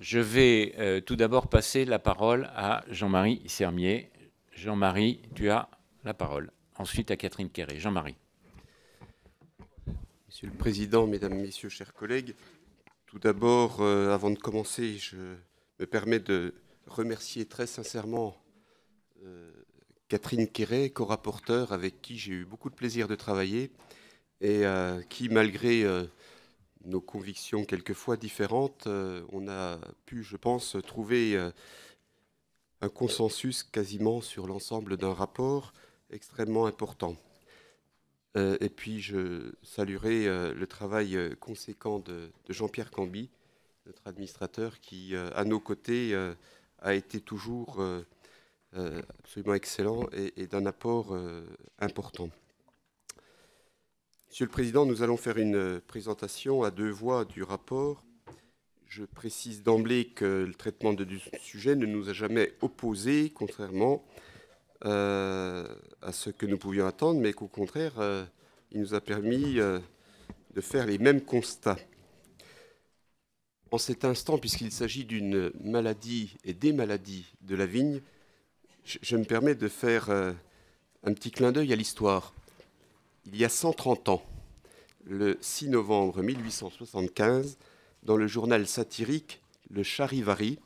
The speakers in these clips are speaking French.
Je vais euh, tout d'abord passer la parole à Jean-Marie Sermier. Jean-Marie, tu as la parole. Ensuite à Catherine Quéré. Jean-Marie. Monsieur le Président, Mesdames, Messieurs, chers collègues, tout d'abord, euh, avant de commencer, je me permets de remercier très sincèrement euh, Catherine Quéré, co-rapporteur, avec qui j'ai eu beaucoup de plaisir de travailler et qui, malgré nos convictions quelquefois différentes, euh, on a pu, je pense, trouver euh, un consensus quasiment sur l'ensemble d'un rapport extrêmement important. Euh, et puis, je saluerai le travail conséquent de, Jean-Pierre Cambi, notre administrateur, qui, à nos côtés, a été toujours absolument excellent et, d'un apport important. Monsieur le Président, nous allons faire une euh, présentation à deux voix du rapport. Je précise d'emblée que le traitement du sujet ne nous a jamais opposé, contrairement euh, à ce que nous pouvions attendre, mais qu'au contraire, euh, il nous a permis de faire les mêmes constats. En cet instant, puisqu'il s'agit d'une maladie et des maladies de la vigne, je, je me permets de faire un petit clin d'œil à l'histoire. Il y a 130 ans, le 6 novembre 1875 dans le journal satirique Le Charivari.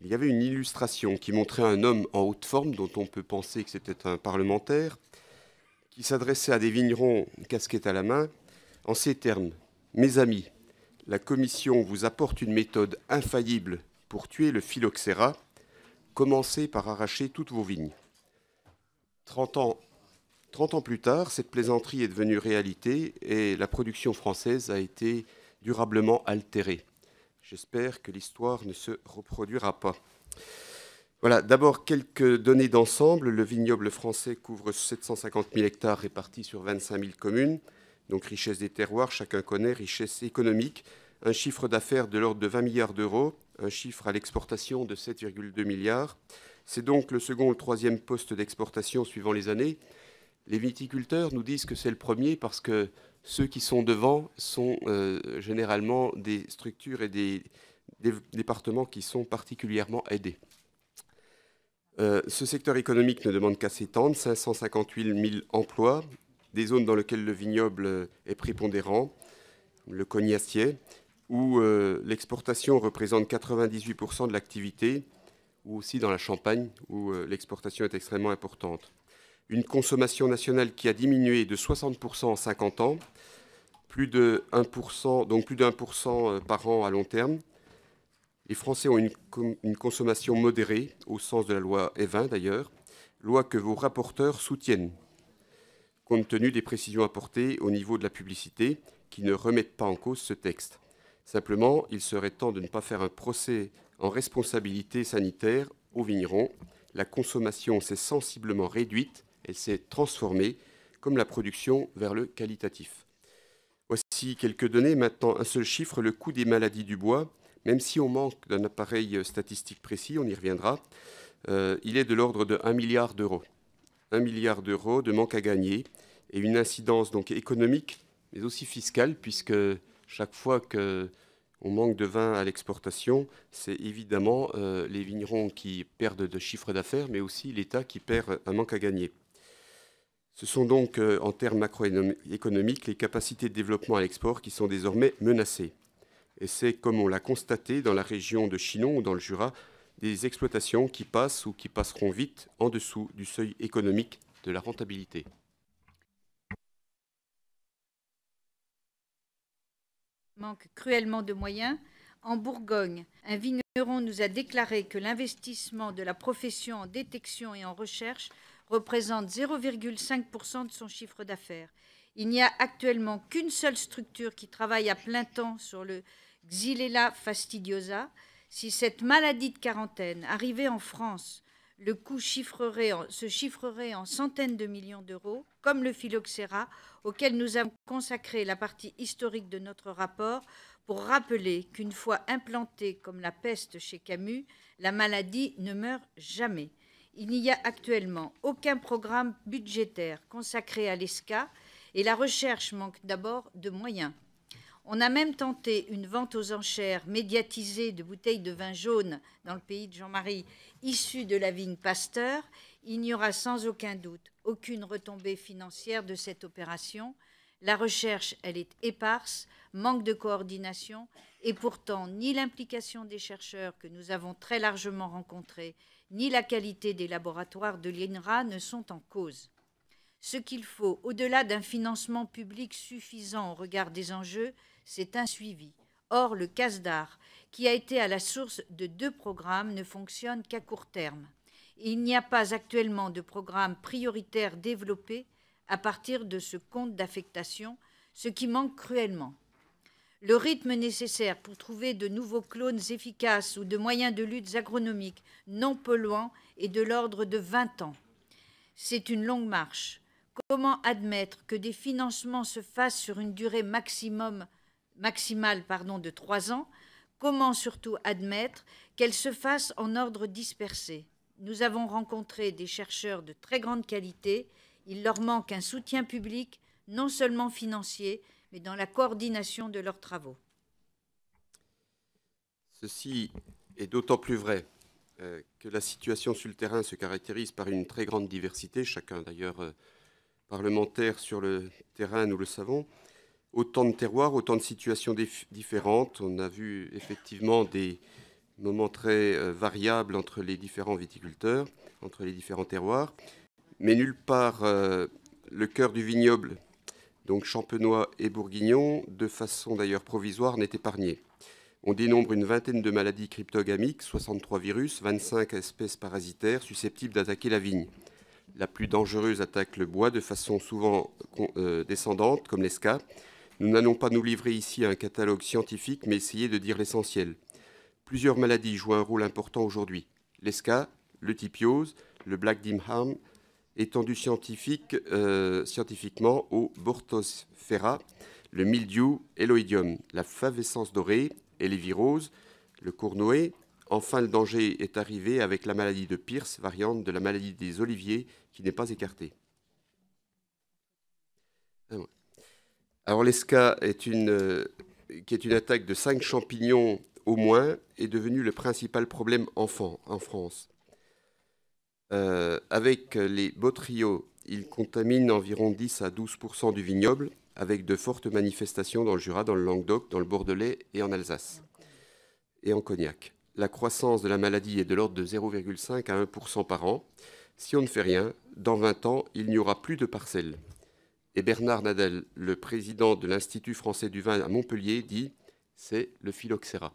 Il y avait une illustration qui montrait un homme en haute forme, dont on peut penser que c'était un parlementaire, qui s'adressait à des vignerons casquette à la main, en ces termes Mes amis, la commission vous apporte une méthode infaillible pour tuer le phylloxéra. Commencez par arracher toutes vos vignes. Trente ans 30 ans plus tard, cette plaisanterie est devenue réalité et la production française a été durablement altérée. J'espère que l'histoire ne se reproduira pas. Voilà, d'abord quelques données d'ensemble. Le vignoble français couvre 750 000 hectares répartis sur 25 000 communes. Donc richesse des terroirs, chacun connaît, richesse économique, un chiffre d'affaires de l'ordre de 20 milliards d'euros, un chiffre à l'exportation de 7,2 milliards. C'est donc le second ou le troisième poste d'exportation suivant les années. Les viticulteurs nous disent que c'est le premier parce que ceux qui sont devant sont euh, généralement des structures et des, départements qui sont particulièrement aidés. Euh, ce secteur économique ne demande qu'à s'étendre, 558 000 emplois, des zones dans lesquelles le vignoble est prépondérant, le cognacier, où euh, l'exportation représente 98% de l'activité, ou aussi dans la Champagne, où l'exportation est extrêmement importante une consommation nationale qui a diminué de 60% en 50 ans, plus de 1%, donc plus de 1% euh, par an à long terme. Les Français ont une, consommation modérée, au sens de la loi E20 d'ailleurs, loi que vos rapporteurs soutiennent, compte tenu des précisions apportées au niveau de la publicité, qui ne remettent pas en cause ce texte. Simplement, il serait temps de ne pas faire un procès en responsabilité sanitaire aux vignerons. La consommation s'est sensiblement réduite elle s'est transformée, comme la production, vers le qualitatif. Voici quelques données. Maintenant, un seul chiffre, le coût des maladies du bois. Même si on manque d'un appareil statistique précis, on y reviendra, euh, il est de l'ordre de 1 milliard d'euros. 1 milliard d'euros de manque à gagner et une incidence donc économique, mais aussi fiscale, puisque chaque fois que on manque de vin à l'exportation, c'est évidemment euh, les vignerons qui perdent de chiffre d'affaires, mais aussi l'État qui perd un manque à gagner. Ce sont donc, euh, en termes macroéconomiques, les capacités de développement à l'export qui sont désormais menacées. Et c'est, comme on l'a constaté dans la région de Chinon ou dans le Jura, des exploitations qui passent ou qui passeront vite en dessous du seuil économique de la rentabilité. manque cruellement de moyens. En Bourgogne, un vigneron nous a déclaré que l'investissement de la profession en détection et en recherche représente 0,5% de son chiffre d'affaires. Il n'y a actuellement qu'une seule structure qui travaille à plein temps sur le Xylella fastidiosa. Si cette maladie de quarantaine arrivait en France, le coût se chiffrerait en centaines de millions d'euros, comme le phylloxéra, auquel nous avons consacré la partie historique de notre rapport pour rappeler qu'une fois implantée comme la peste chez Camus, la maladie ne meurt jamais il n'y a actuellement aucun programme budgétaire consacré à l'ESCA et la recherche manque d'abord de moyens. On a même tenté une vente aux enchères médiatisée de bouteilles de vin jaune dans le pays de Jean-Marie, issues de la vigne Pasteur. Il n'y aura sans aucun doute aucune retombée financière de cette opération, la recherche, elle est éparse, manque de coordination, et pourtant ni l'implication des chercheurs que nous avons très largement rencontrés, ni la qualité des laboratoires de l'INRA ne sont en cause. Ce qu'il faut, au-delà d'un financement public suffisant au regard des enjeux, c'est un suivi. Or, le CASDAR, qui a été à la source de deux programmes, ne fonctionne qu'à court terme. Il n'y a pas actuellement de programme prioritaire développé à partir de ce compte d'affectation, ce qui manque cruellement. Le rythme nécessaire pour trouver de nouveaux clones efficaces ou de moyens de lutte agronomiques non polluants est de l'ordre de 20 ans. C'est une longue marche. Comment admettre que des financements se fassent sur une durée maximum, maximale pardon, de 3 ans Comment surtout admettre qu'elles se fassent en ordre dispersé Nous avons rencontré des chercheurs de très grande qualité il leur manque un soutien public, non seulement financier, mais dans la coordination de leurs travaux. Ceci est d'autant plus vrai euh, que la situation sur le terrain se caractérise par une très grande diversité, chacun d'ailleurs euh, parlementaire sur le terrain, nous le savons. Autant de terroirs, autant de situations différentes. On a vu effectivement des moments très euh, variables entre les différents viticulteurs, entre les différents terroirs mais nulle part euh, le cœur du vignoble, donc champenois et bourguignon, de façon d'ailleurs provisoire, n'est épargné. On dénombre une vingtaine de maladies cryptogamiques, 63 virus, 25 espèces parasitaires susceptibles d'attaquer la vigne. La plus dangereuse attaque le bois de façon souvent euh, descendante, comme l'esca. Nous n'allons pas nous livrer ici à un catalogue scientifique, mais essayer de dire l'essentiel. Plusieurs maladies jouent un rôle important aujourd'hui. L'esca, le typiose, le black dimham, étendu scientifique, euh, scientifiquement au Bortosfera, le mildiou et l'oïdium, la favescence dorée et les viroses, le cournoé. Enfin, le danger est arrivé avec la maladie de Pierce, variante de la maladie des oliviers, qui n'est pas écartée. Ah Alors l'esca est une, euh, qui est une attaque de cinq champignons au moins, est devenue le principal problème enfant en France. Euh, avec euh, les Botriaux, ils contaminent environ 10 à 12 du vignoble, avec de fortes manifestations dans le Jura, dans le Languedoc, dans le Bordelais et en Alsace, et en Cognac. La croissance de la maladie est de l'ordre de 0,5 à 1 par an. Si on ne fait rien, dans 20 ans, il n'y aura plus de parcelles. Et Bernard Nadel, le président de l'Institut français du vin à Montpellier, dit c'est le phylloxéra.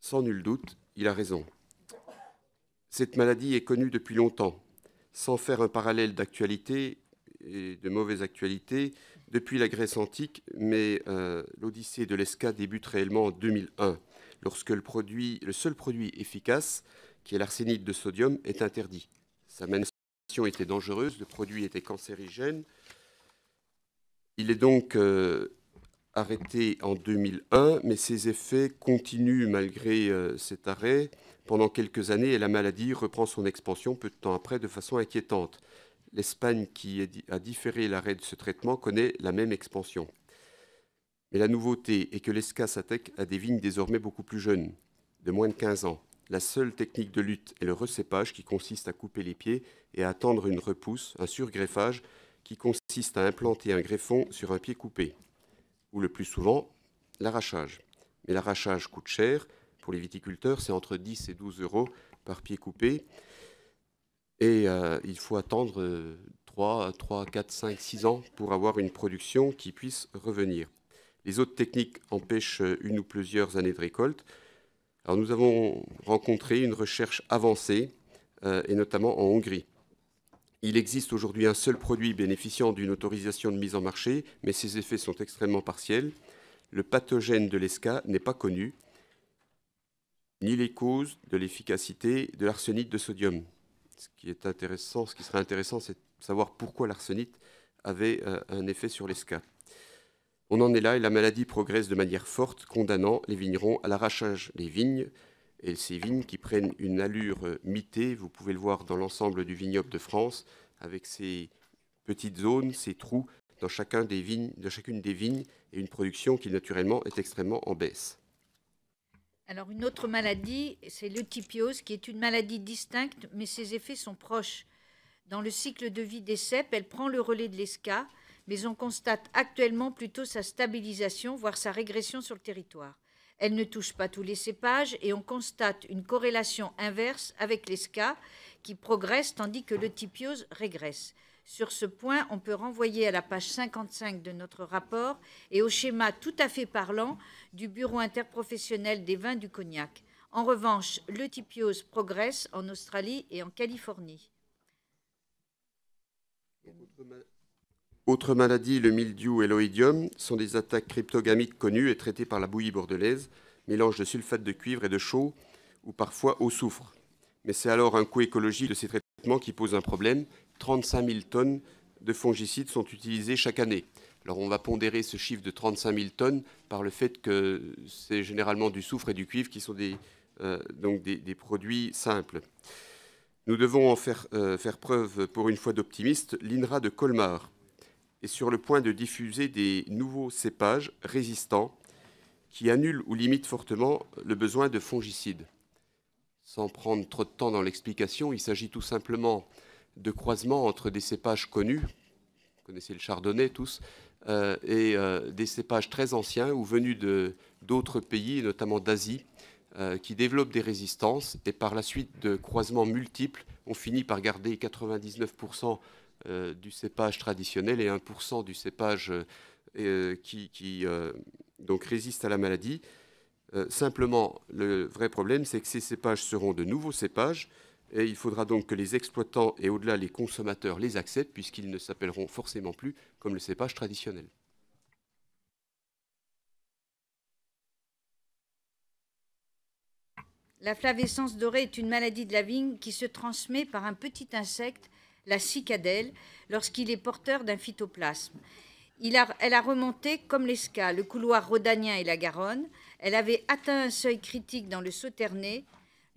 Sans nul doute, il a raison. Cette maladie est connue depuis longtemps. Sans faire un parallèle d'actualité et de mauvaise actualité, depuis la Grèce antique, mais euh, l'Odyssée de l'ESCA débute réellement en 2001, lorsque le, le seul produit efficace, qui est l'arsénite de sodium, est interdit. Sa manipulation était dangereuse, le produit était cancérigène. Il est donc euh, arrêté en 2001, mais ses effets continuent malgré euh, cet arrêt. Pendant quelques années, la maladie reprend son expansion peu de temps après de façon inquiétante. L'Espagne, qui a différé l'arrêt de ce traitement, connaît la même expansion. Mais la nouveauté est que l'ESCA s'attaque à des vignes désormais beaucoup plus jeunes, de moins de 15 ans. La seule technique de lutte est le recépage qui consiste à couper les pieds et à attendre une repousse, un surgreffage qui consiste à implanter un greffon sur un pied coupé, ou le plus souvent, l'arrachage. Mais l'arrachage coûte cher pour les viticulteurs, c'est entre 10 et 12 euros par pied coupé. Et euh, il faut attendre 3, 4, 5, 6 ans pour avoir une production qui puisse revenir. Les autres techniques empêchent euh, une ou plusieurs années de récolte. Alors nous avons rencontré une recherche avancée, euh, et notamment en Hongrie. Il existe aujourd'hui un seul produit bénéficiant d'une autorisation de mise en marché, mais ses effets sont extrêmement partiels. Le pathogène de l'ESCA n'est pas connu ni les causes de l'efficacité de l'arsenite de sodium. Ce qui est intéressant, ce qui serait intéressant, c'est de savoir pourquoi l'arsenite avait euh, un effet sur l'esca. On en est là et la maladie progresse de manière forte, condamnant les vignerons à l'arrachage des vignes. Et ces vignes qui prennent une allure euh, mitée, vous pouvez le voir dans l'ensemble du vignoble de France, avec ces petites zones, ces trous dans chacun des vignes, chacune des vignes, et une production qui naturellement est extrêmement en baisse. Alors une autre maladie, c'est l'eutypiose, qui est une maladie distincte, mais ses effets sont proches. Dans le cycle de vie des cèpes, elle prend le relais de l'ESCA, mais on constate actuellement plutôt sa stabilisation, voire sa régression sur le territoire. Elle ne touche pas tous les cépages et on constate une corrélation inverse avec l'ESCA qui progresse tandis que l'eutypiose régresse. Sur ce point, on peut renvoyer à la page 55 de notre rapport et au schéma tout à fait parlant du Bureau interprofessionnel des vins du cognac. En revanche, le progresse en Australie et en Californie. Autre maladie, le mildiou et l'oïdium sont des attaques cryptogamiques connues et traitées par la bouillie bordelaise, mélange de sulfate de cuivre et de chaux, ou parfois au soufre. Mais c'est alors un coût écologique de ces traitements qui pose un problème. 35 000 tonnes de fongicides sont utilisées chaque année. Alors on va pondérer ce chiffre de 35 000 tonnes par le fait que c'est généralement du soufre et du cuivre qui sont des, euh, donc des, produits simples. Nous devons en faire, euh, faire preuve pour une fois d'optimiste. L'INRA de Colmar est sur le point de diffuser des nouveaux cépages résistants qui annulent ou limitent fortement le besoin de fongicides sans prendre trop de temps dans l'explication, il s'agit tout simplement de croisements entre des cépages connus, vous connaissez le chardonnay tous, euh, et euh, des cépages très anciens ou venus d'autres pays, notamment d'Asie, euh, qui développent des résistances. Et par la suite de croisements multiples, on finit par garder 99% du cépage traditionnel et 1% du cépage qui, qui donc résiste à la maladie. Euh, simplement, le vrai problème, c'est que ces cépages seront de nouveaux cépages, et il faudra donc que les exploitants et au-delà les consommateurs les acceptent, puisqu'ils ne s'appelleront forcément plus comme le cépage traditionnel. La flavescence dorée est une maladie de la vigne qui se transmet par un petit insecte, la cicadelle, lorsqu'il est porteur d'un phytoplasme. elle a remonté, comme l'esca, le couloir rhodanien et la Garonne, elle avait atteint un seuil critique dans le Sauternay.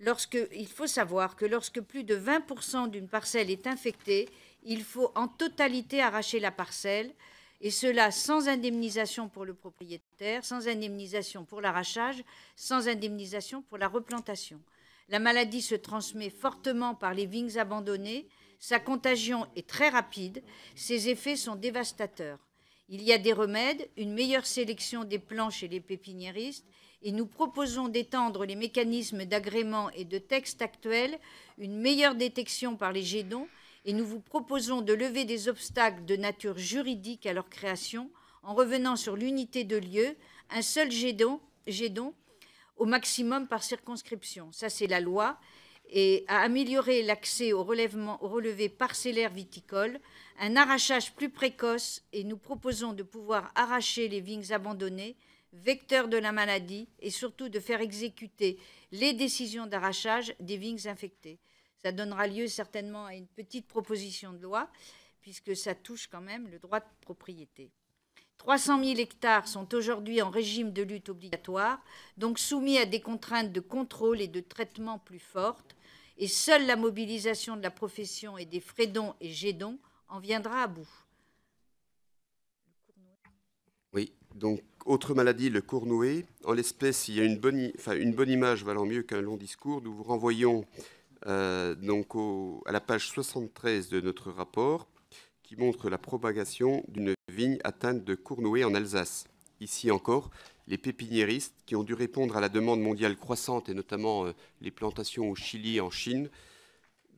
Lorsque, il faut savoir que lorsque plus de 20% d'une parcelle est infectée, il faut en totalité arracher la parcelle, et cela sans indemnisation pour le propriétaire, sans indemnisation pour l'arrachage, sans indemnisation pour la replantation. La maladie se transmet fortement par les vignes abandonnées, sa contagion est très rapide, ses effets sont dévastateurs. Il y a des remèdes, une meilleure sélection des plans chez les pépiniéristes, et nous proposons d'étendre les mécanismes d'agrément et de texte actuels, une meilleure détection par les gédons, et nous vous proposons de lever des obstacles de nature juridique à leur création en revenant sur l'unité de lieu, un seul gédon, au maximum par circonscription. Ça, c'est la loi et à améliorer l'accès au, relevés au relevé parcellaire viticole un arrachage plus précoce et nous proposons de pouvoir arracher les vignes abandonnées, vecteurs de la maladie, et surtout de faire exécuter les décisions d'arrachage des vignes infectées. Ça donnera lieu certainement à une petite proposition de loi, puisque ça touche quand même le droit de propriété. 300 000 hectares sont aujourd'hui en régime de lutte obligatoire, donc soumis à des contraintes de contrôle et de traitement plus fortes, et seule la mobilisation de la profession et des frédons et gédons viendra à bout. Oui, donc autre maladie, le Cournoué. En l'espèce, il y a une bonne, image valant mieux qu'un long discours. Nous vous renvoyons euh, donc à la page 73 de notre rapport qui montre la propagation d'une vigne atteinte de Cournoué en Alsace. Ici encore, les pépiniéristes qui ont dû répondre à la demande mondiale croissante et notamment euh, les plantations au Chili et en Chine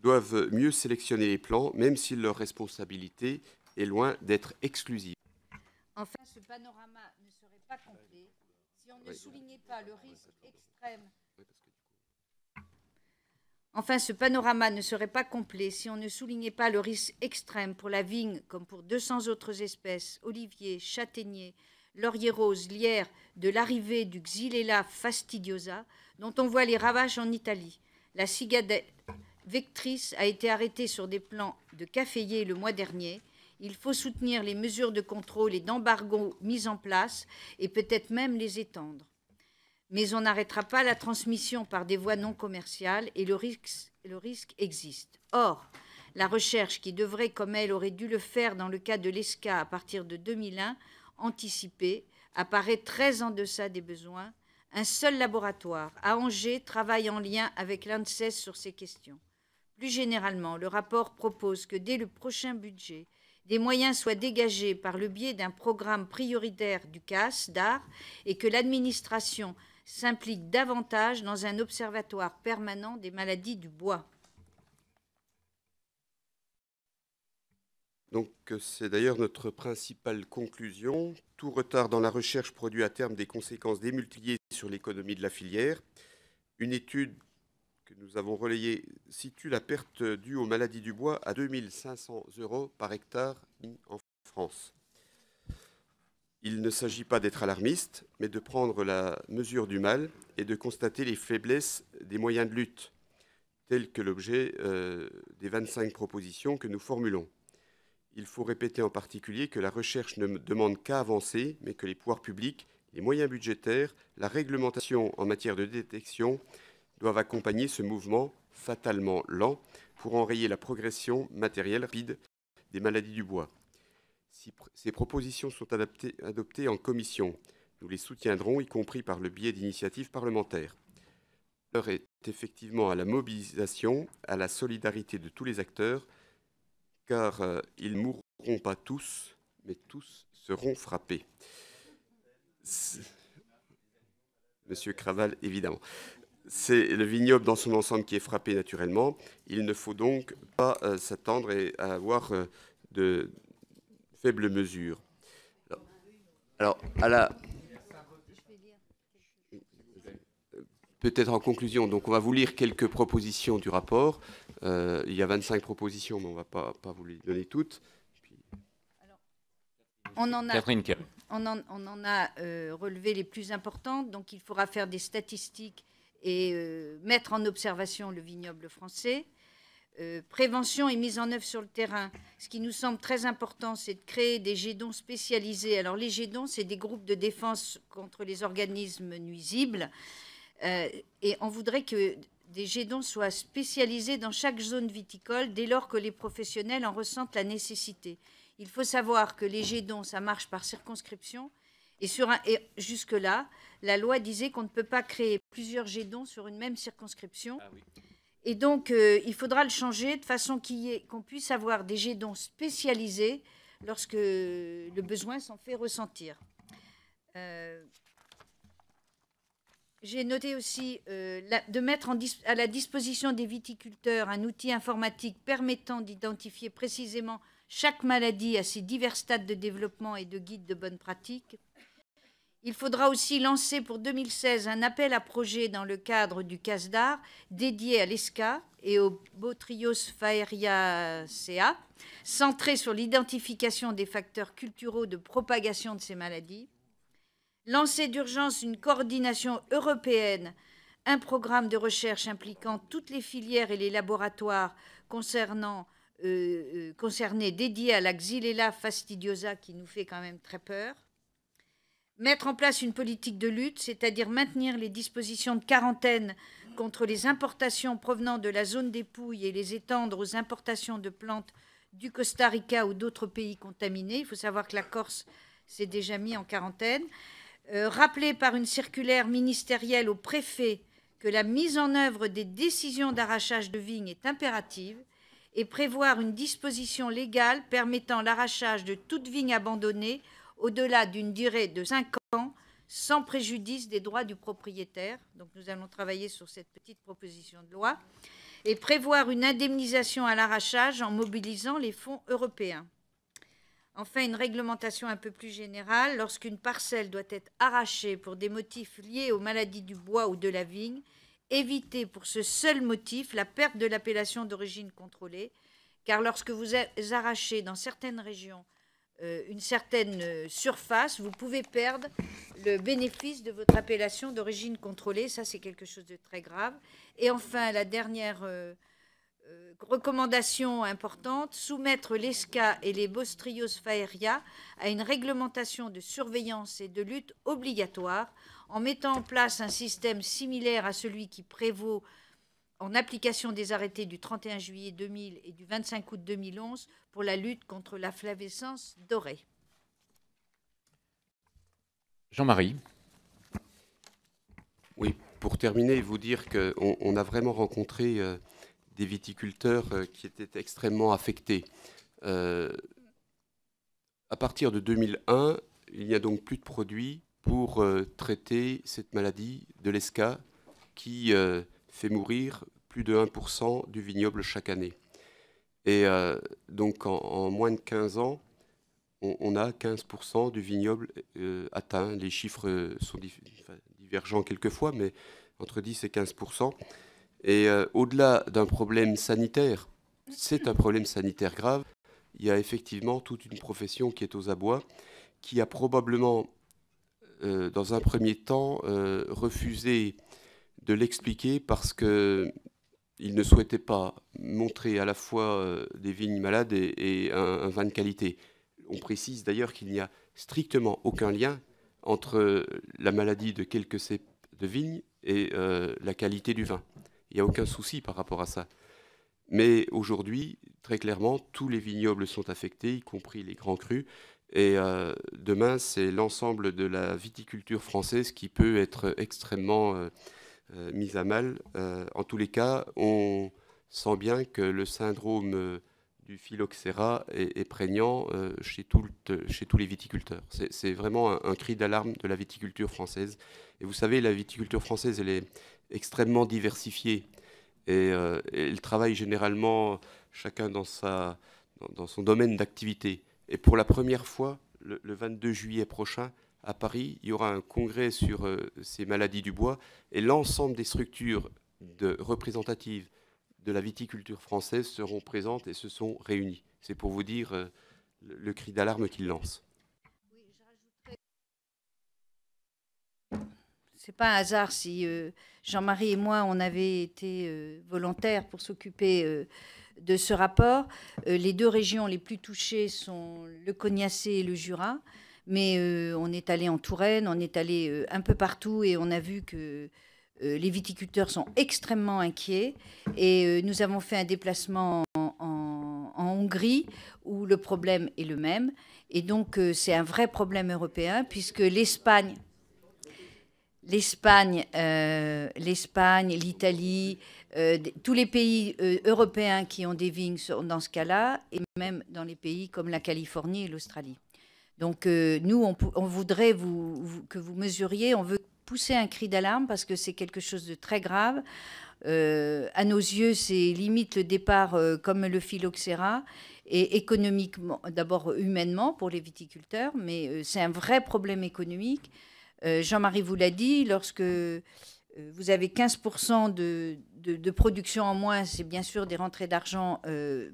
doivent mieux sélectionner les plans, même si leur responsabilité est loin d'être exclusive. Enfin, ce panorama ne serait pas complet si on ne soulignait pas le risque extrême. pour la vigne, comme pour 200 autres espèces, oliviers, châtaigniers, laurier rose, lierre, de l'arrivée du Xylella fastidiosa, dont on voit les ravages en Italie. La cigale, Vectrice a été arrêtée sur des plans de caféiers le mois dernier. Il faut soutenir les mesures de contrôle et d'embargo mises en place et peut-être même les étendre. Mais on n'arrêtera pas la transmission par des voies non commerciales et le risque, le risque existe. Or, la recherche qui devrait, comme elle aurait dû le faire dans le cas de l'ESCA à partir de 2001, anticipée, apparaît très en deçà des besoins. Un seul laboratoire, à Angers, travaille en lien avec l'ANSES sur ces questions. Plus généralement, le rapport propose que dès le prochain budget, des moyens soient dégagés par le biais d'un programme prioritaire du CAS, d'art, et que l'administration s'implique davantage dans un observatoire permanent des maladies du bois. Donc c'est d'ailleurs notre principale conclusion. Tout retard dans la recherche produit à terme des conséquences démultipliées sur l'économie de la filière. Une étude que nous avons relayé situe la perte due aux maladies du bois à 2500 euros par hectare en France. Il ne s'agit pas d'être alarmiste, mais de prendre la mesure du mal et de constater les faiblesses des moyens de lutte, tels que l'objet euh, des 25 propositions que nous formulons. Il faut répéter en particulier que la recherche ne demande qu'à avancer, mais que les pouvoirs publics, les moyens budgétaires, la réglementation en matière de détection doivent accompagner ce mouvement fatalement lent pour enrayer la progression matérielle rapide des maladies du bois. Si ces propositions sont adoptées en commission, nous les soutiendrons, y compris par le biais d'initiatives parlementaires. L'heure est effectivement à la mobilisation, à la solidarité de tous les acteurs, car ils euh, ils mourront pas tous, mais tous seront frappés. Monsieur Craval, évidemment. C'est le vignoble dans son ensemble qui est frappé naturellement. Il ne faut donc pas euh, s'attendre à avoir euh, de faibles mesures. Alors, à la... Peut-être en conclusion, donc on va vous lire quelques propositions du rapport. Euh, il y a 25 propositions, mais on ne va pas, vous les donner toutes. on on en a relevé les plus importantes, donc il faudra faire des statistiques et euh, mettre en observation le vignoble français. Euh, prévention et mise en œuvre sur le terrain. Ce qui nous semble très important, c'est de créer des GEDON spécialisés. Alors les GEDON, c'est des groupes de défense contre les organismes nuisibles. Euh, et on voudrait que des GEDON soient spécialisés dans chaque zone viticole dès lors que les professionnels en ressentent la nécessité. Il faut savoir que les GEDON, ça marche par circonscription. Et, et jusque-là, la loi disait qu'on ne peut pas créer plusieurs jets sur une même circonscription. Ah et donc, euh, il faudra le changer de façon qu'on puisse avoir des jets spécialisés lorsque le besoin s'en fait ressentir. Euh, j'ai noté aussi euh, de mettre à la disposition des viticulteurs un outil informatique permettant d'identifier précisément chaque maladie a ses divers stades de développement et de guide de bonne pratique. Il faudra aussi lancer pour 2016 un appel à projets dans le cadre du CASDAR dédié à l'ESCA et au Botrios CA, centré sur l'identification des facteurs culturels de propagation de ces maladies. Lancer d'urgence une coordination européenne un programme de recherche impliquant toutes les filières et les laboratoires concernant euh, euh, concernés dédiés à la Xylella fastidiosa qui nous fait quand même très peur. Mettre en place une politique de lutte, c'est-à-dire maintenir les dispositions de quarantaine contre les importations provenant de la zone des Pouilles et les étendre aux importations de plantes du Costa Rica ou d'autres pays contaminés. Il faut savoir que la Corse s'est déjà mise en quarantaine. Euh, rappeler par une circulaire ministérielle au préfet que la mise en œuvre des décisions d'arrachage de vignes est impérative et prévoir une disposition légale permettant l'arrachage de toute vigne abandonnée au-delà d'une durée de 5 ans sans préjudice des droits du propriétaire. Donc nous allons travailler sur cette petite proposition de loi et prévoir une indemnisation à l'arrachage en mobilisant les fonds européens. Enfin, une réglementation un peu plus générale, lorsqu'une parcelle doit être arrachée pour des motifs liés aux maladies du bois ou de la vigne, éviter pour ce seul motif la perte de l'appellation d'origine contrôlée, car lorsque vous arrachez dans certaines régions euh, une certaine euh, surface, vous pouvez perdre le bénéfice de votre appellation d'origine contrôlée. Ça, c'est quelque chose de très grave. Et enfin, la dernière euh, recommandation importante, soumettre l'ESCA et les Bostrios faeria à une réglementation de surveillance et de lutte obligatoire en mettant en place un système similaire à celui qui prévaut en application des arrêtés du 31 juillet 2000 et du 25 août 2011 pour la lutte contre la flavescence dorée. Jean-Marie. Oui, pour terminer, vous dire qu'on a vraiment rencontré euh, des viticulteurs euh, qui étaient extrêmement affectés. Euh, à partir de 2001, il n'y a donc plus de produits pour euh, traiter cette maladie de l'esca qui euh, fait mourir plus de 1% du vignoble chaque année. Et euh, donc en, moins de 15 ans, on, a 15% du vignoble atteint. Les chiffres sont divergents quelquefois, mais entre 10 et 15%. Et au-delà d'un problème sanitaire, c'est un problème sanitaire grave. Il y a effectivement toute une profession qui est aux abois, qui a probablement euh, dans un premier temps, euh, de l'expliquer parce que ne souhaitait pas montrer à la fois euh, des vignes malades et, un, vin de qualité. On précise d'ailleurs qu'il n'y a strictement aucun lien entre la maladie de quelques cèpes de vignes et euh, la qualité du vin. Il n'y a aucun souci par rapport à ça. Mais aujourd'hui, très clairement, tous les vignobles sont affectés, y compris les grands crus. Et euh, demain, c'est l'ensemble de la viticulture française qui peut être extrêmement euh, euh, mise à mal. en tous les cas, on sent bien que le syndrome du phylloxéra est, prégnant chez, tous les viticulteurs. C'est vraiment un, cri d'alarme de la viticulture française. Et vous savez, la viticulture française, elle est extrêmement diversifiée. Et, elle travaille généralement chacun dans son domaine d'activité. Et pour la première fois, le, 22 juillet prochain, à Paris, il y aura un congrès sur euh, ces maladies du bois et l'ensemble des structures de, représentatives de la viticulture française seront présentes et se sont réunies. C'est pour vous dire euh, le, cri d'alarme qu'ils lancent. C'est pas un hasard si euh, Jean-Marie et moi, on avait été volontaires pour s'occuper de ce rapport. Euh, les deux régions les plus touchées sont le Cognacé et le Jura, mais euh, on est allé en Touraine, on est allé euh, un peu partout et on a vu que les viticulteurs sont extrêmement inquiets. Et nous avons fait un déplacement en, Hongrie où le problème est le même. Et donc c'est un vrai problème européen puisque l'Espagne l'Espagne, euh, l'Espagne, l'Italie, euh, tous les pays euh, européens qui ont des vignes sont dans ce cas-là, et même dans les pays comme la Californie et l'Australie. Donc nous, on, voudrait que vous mesuriez, on veut pousser un cri d'alarme parce que c'est quelque chose de très grave. à nos yeux, c'est limite le départ comme le phylloxéra et économiquement, d'abord humainement pour les viticulteurs, mais c'est un vrai problème économique. Euh, Jean-Marie vous l'a dit, lorsque euh, vous avez 15% de, production en moins, c'est bien sûr des rentrées d'argent euh,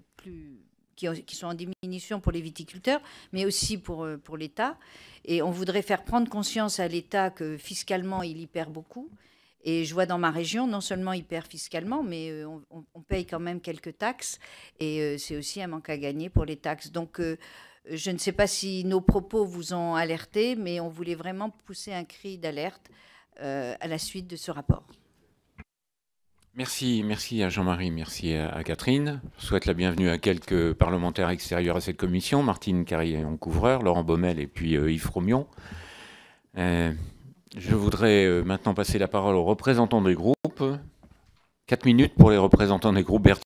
qui, sont en diminution pour les viticulteurs, mais aussi pour, pour l'État. Et on voudrait faire prendre conscience à l'État que fiscalement, il y perd beaucoup. Et je vois dans ma région, non seulement il perd fiscalement, mais on, paye quand même quelques taxes. Et c'est aussi un manque à gagner pour les taxes. Donc, je ne sais pas si nos propos vous ont alerté, mais on voulait vraiment pousser un cri d'alerte euh, à la suite de ce rapport. Merci, merci à Jean-Marie, merci à Catherine. Je souhaite la bienvenue à quelques parlementaires extérieurs à cette commission, Martine Carillon-Couvreur, Laurent Baumel et puis euh, Yves Romion. Euh, je voudrais maintenant passer la parole aux représentants des groupes. Quatre minutes pour les représentants des groupes. Bertrand